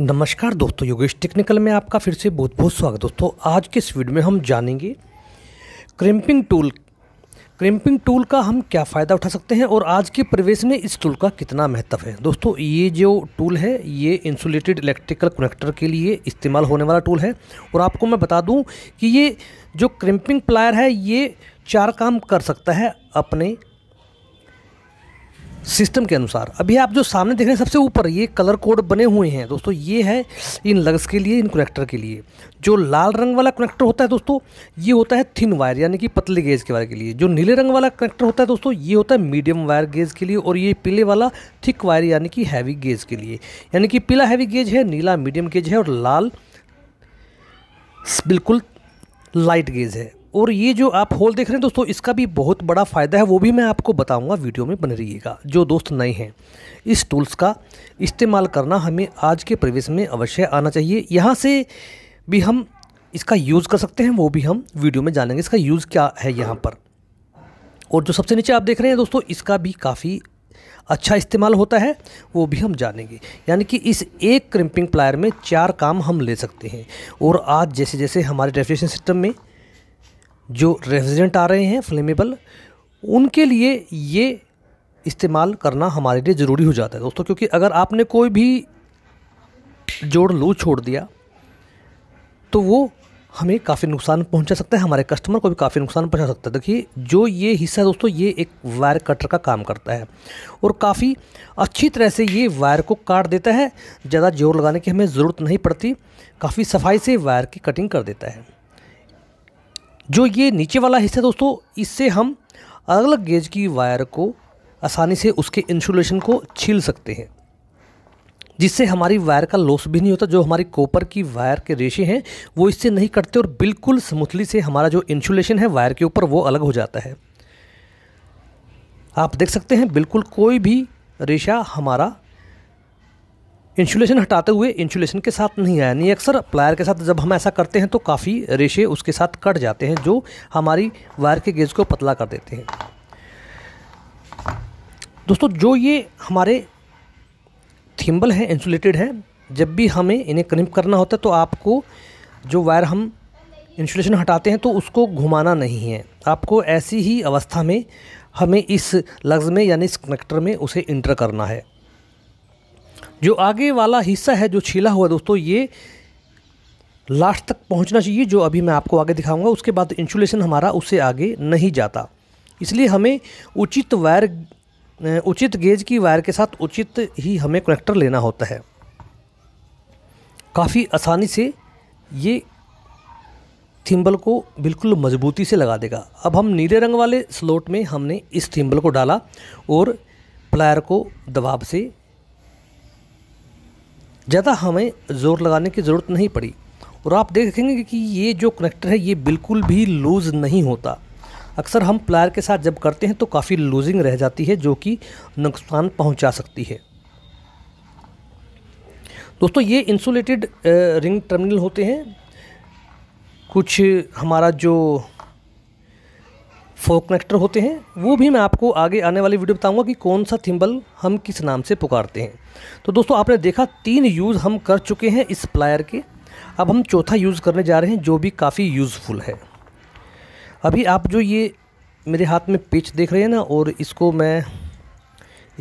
नमस्कार दोस्तों योगेश टेक्निकल में आपका फिर से बहुत बहुत स्वागत दोस्तों आज के इस वीडियो में हम जानेंगे क्रिम्पिंग टूल क्रिम्पिंग टूल का हम क्या फ़ायदा उठा सकते हैं और आज के परिवेश में इस टूल का कितना महत्व है दोस्तों ये जो टूल है ये इंसुलेटेड इलेक्ट्रिकल कनेक्टर के लिए इस्तेमाल होने वाला टूल है और आपको मैं बता दूँ कि ये जो क्रिम्पिंग प्लायर है ये चार काम कर सकता है अपने सिस्टम के अनुसार अभी आप जो सामने देख रहे हैं सबसे ऊपर ये कलर कोड बने हुए हैं दोस्तों ये है इन लग्स के लिए इन कनेक्टर के लिए जो लाल रंग वाला कनेक्टर होता है दोस्तों ये होता है थिन वायर यानी कि पतले गेज के वायर के लिए जो नीले रंग वाला कनेक्टर होता है दोस्तों ये होता है मीडियम वायर गेज के लिए और ये पीले वाला थिक वायर यानी कि हैवी गेज के लिए यानी कि पीला हैवी गेज है नीला मीडियम गेज है और लाल बिल्कुल लाइट गेज है और ये जो आप होल देख रहे हैं दोस्तों इसका भी बहुत बड़ा फ़ायदा है वो भी मैं आपको बताऊंगा वीडियो में बने रहिएगा जो दोस्त नए हैं इस टूल्स का इस्तेमाल करना हमें आज के प्रवेश में अवश्य आना चाहिए यहाँ से भी हम इसका यूज़ कर सकते हैं वो भी हम वीडियो में जानेंगे इसका यूज़ क्या है यहाँ पर और जो सबसे नीचे आप देख रहे हैं दोस्तों इसका भी काफ़ी अच्छा इस्तेमाल होता है वो भी हम जानेंगे यानी कि इस एक क्रिम्पिंग प्लायर में चार काम हम ले सकते हैं और आज जैसे जैसे हमारे डेफिनेशन सिस्टम में जो रेजिडेंट आ रहे हैं फ्लेमेबल उनके लिए ये इस्तेमाल करना हमारे लिए ज़रूरी हो जाता है दोस्तों क्योंकि अगर आपने कोई भी जोड़ लू छोड़ दिया तो वो हमें काफ़ी नुकसान पहुंचा सकता है हमारे कस्टमर को भी काफ़ी नुकसान पहुंचा सकता है देखिए जो ये हिस्सा है दोस्तों ये एक वायर कटर का काम करता है और काफ़ी अच्छी तरह से ये वायर को काट देता है ज़्यादा जोर लगाने की हमें ज़रूरत नहीं पड़ती काफ़ी सफाई से वायर की कटिंग कर देता है जो ये नीचे वाला हिस्सा है दोस्तों इससे हम अलग अलग गेज की वायर को आसानी से उसके इंसुलेशन को छील सकते हैं जिससे हमारी वायर का लॉस भी नहीं होता जो हमारी कॉपर की वायर के रेशे हैं वो इससे नहीं कटते और बिल्कुल स्मूथली से हमारा जो इंसुलेशन है वायर के ऊपर वो अलग हो जाता है आप देख सकते हैं बिल्कुल कोई भी रेशा हमारा इंसुलेशन हटाते हुए इंसुलेशन के साथ नहीं आया नहीं अक्सर प्लायर के साथ जब हम ऐसा करते हैं तो काफ़ी रेशे उसके साथ कट जाते हैं जो हमारी वायर के गेज को पतला कर देते हैं दोस्तों जो ये हमारे थिम्बल हैं इंसुलेटेड हैं जब भी हमें इन्हें क्रिम्प करना होता है तो आपको जो वायर हम इंसुलेशन हटाते हैं तो उसको घुमाना नहीं है आपको ऐसी ही अवस्था में हमें इस लग्ज़ में यानी इस कनेक्टर में उसे इंटर करना है जो आगे वाला हिस्सा है जो छीला हुआ दोस्तों ये लास्ट तक पहुंचना चाहिए जो अभी मैं आपको आगे दिखाऊंगा उसके बाद इंसुलेशन हमारा उससे आगे नहीं जाता इसलिए हमें उचित वायर उचित गेज की वायर के साथ उचित ही हमें कनेक्टर लेना होता है काफ़ी आसानी से ये थिम्बल को बिल्कुल मजबूती से लगा देगा अब हम नीले रंग वाले स्लोट में हमने इस थिम्बल को डाला और प्लायर को दबाव से ज़्यादा हमें ज़ोर लगाने की ज़रूरत नहीं पड़ी और आप देखेंगे कि ये जो कनेक्टर है ये बिल्कुल भी लूज़ नहीं होता अक्सर हम प्लायर के साथ जब करते हैं तो काफ़ी लूजिंग रह जाती है जो कि नुकसान पहुंचा सकती है दोस्तों ये इंसुलेटेड रिंग टर्मिनल होते हैं कुछ हमारा जो फोक नेक्टर होते हैं वो भी मैं आपको आगे आने वाली वीडियो बताऊंगा कि कौन सा थिम्बल हम किस नाम से पुकारते हैं तो दोस्तों आपने देखा तीन यूज़ हम कर चुके हैं इस प्लायर के अब हम चौथा यूज़ करने जा रहे हैं जो भी काफ़ी यूज़फुल है अभी आप जो ये मेरे हाथ में पिच देख रहे हैं ना और इसको मैं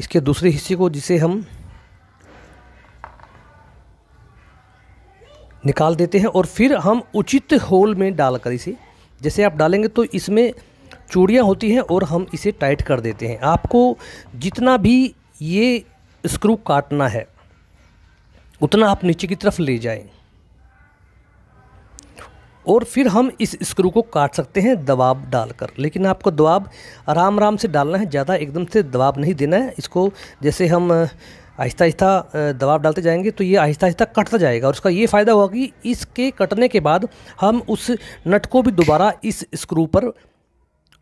इसके दूसरे हिस्से को जिसे हम निकाल देते हैं और फिर हम उचित होल में डालकर इसे जैसे आप डालेंगे तो इसमें चूड़ियाँ होती हैं और हम इसे टाइट कर देते हैं आपको जितना भी ये स्क्रू काटना है उतना आप नीचे की तरफ ले जाएं और फिर हम इस स्क्रू को काट सकते हैं दबाव डालकर लेकिन आपको दबाव आराम आराम से डालना है ज़्यादा एकदम से दबाव नहीं देना है इसको जैसे हम आहिस्ता आहिस्ता दबाव डालते जाएंगे तो ये आहिस्ता आहिस्ता कटता जाएगा और उसका ये फ़ायदा होगा कि इसके कटने के बाद हम उस नट को भी दोबारा इस स्क्रू पर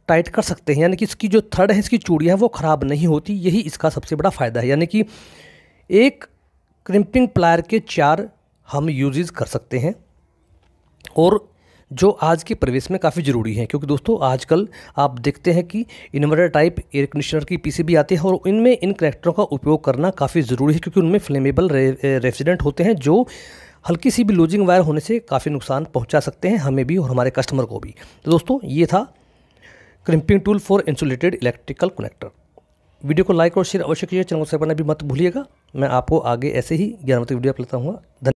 टाइट कर सकते हैं यानी कि इसकी जो थर्ड है इसकी चूड़ियाँ वो ख़राब नहीं होती यही इसका सबसे बड़ा फ़ायदा है यानी कि एक क्रिम्पिंग प्लायर के चार हम यूजेज कर सकते हैं और जो आज के परिवेश में काफ़ी ज़रूरी है क्योंकि दोस्तों आजकल आप देखते हैं कि इन्वर्टर टाइप एयर कंडीशनर की पीसी भी आती है और इनमें इन, कनेक्टरों का उपयोग करना काफ़ी ज़रूरी है क्योंकि उनमें फ्लेमेबल रे, रेफ्रिजरेंट होते हैं जो हल्की सी भी लूजिंग वायर होने से काफ़ी नुकसान पहुंचा सकते हैं हमें भी और हमारे कस्टमर को भी तो दोस्तों ये था crimping tool for insulated electrical connector video को लाइक और शेयर अवश्य कीजिए चैनल को सब्सक्राइब करना भी मत भूलिएगा मैं आपको आगे ऐसे ही ज्ञानवती वीडियो अपलाता हूँ